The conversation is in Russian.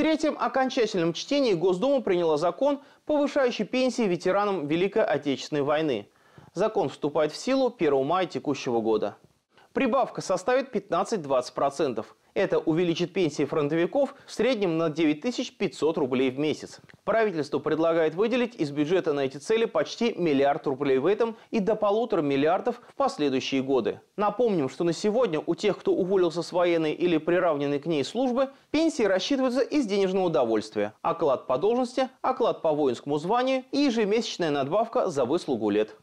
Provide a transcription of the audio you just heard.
третьем окончательном чтении Госдума приняла закон, повышающий пенсии ветеранам Великой Отечественной войны. Закон вступает в силу 1 мая текущего года. Прибавка составит 15-20%. Это увеличит пенсии фронтовиков в среднем на 9500 рублей в месяц. Правительство предлагает выделить из бюджета на эти цели почти миллиард рублей в этом и до полутора миллиардов в последующие годы. Напомним, что на сегодня у тех, кто уволился с военной или приравненной к ней службы, пенсии рассчитываются из денежного удовольствия, оклад по должности, оклад по воинскому званию и ежемесячная надбавка за выслугу лет.